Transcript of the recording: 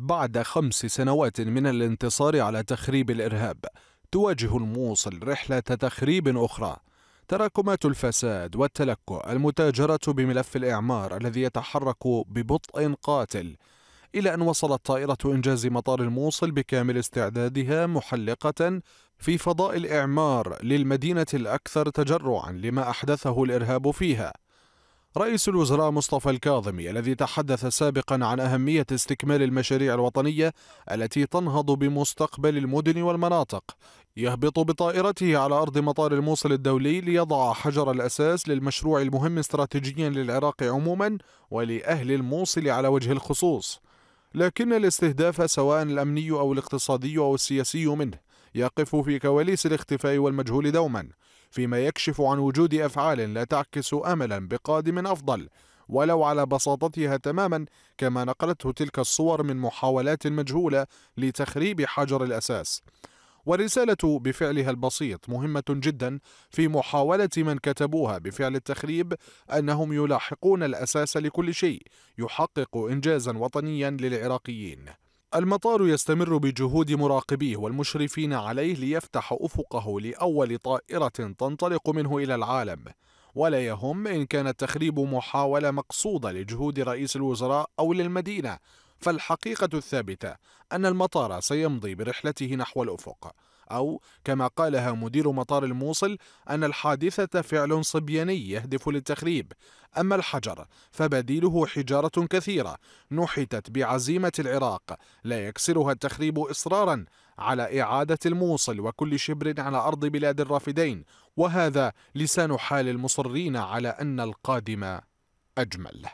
بعد خمس سنوات من الانتصار على تخريب الإرهاب تواجه الموصل رحلة تخريب أخرى تراكمات الفساد والتلكؤ المتاجرة بملف الإعمار الذي يتحرك ببطء قاتل إلى أن وصلت طائرة إنجاز مطار الموصل بكامل استعدادها محلقة في فضاء الإعمار للمدينة الأكثر تجرعا لما أحدثه الإرهاب فيها رئيس الوزراء مصطفى الكاظمي الذي تحدث سابقا عن أهمية استكمال المشاريع الوطنية التي تنهض بمستقبل المدن والمناطق يهبط بطائرته على أرض مطار الموصل الدولي ليضع حجر الأساس للمشروع المهم استراتيجيا للعراق عموما ولأهل الموصل على وجه الخصوص لكن الاستهداف سواء الأمني أو الاقتصادي أو السياسي منه يقف في كواليس الاختفاء والمجهول دوما فيما يكشف عن وجود أفعال لا تعكس أملا بقادم أفضل ولو على بساطتها تماما كما نقلته تلك الصور من محاولات مجهولة لتخريب حجر الأساس والرسالة بفعلها البسيط مهمة جدا في محاولة من كتبوها بفعل التخريب أنهم يلاحقون الأساس لكل شيء يحقق إنجازا وطنيا للعراقيين المطار يستمر بجهود مراقبيه والمشرفين عليه ليفتح أفقه لأول طائرة تنطلق منه إلى العالم ولا يهم إن كان التخريب محاولة مقصودة لجهود رئيس الوزراء أو للمدينة فالحقيقة الثابتة أن المطار سيمضي برحلته نحو الأفق أو كما قالها مدير مطار الموصل أن الحادثة فعل صبياني يهدف للتخريب أما الحجر فبديله حجارة كثيرة نحتت بعزيمة العراق لا يكسرها التخريب إصرارا على إعادة الموصل وكل شبر على أرض بلاد الرافدين وهذا لسان حال المصرين على أن القادم أجمل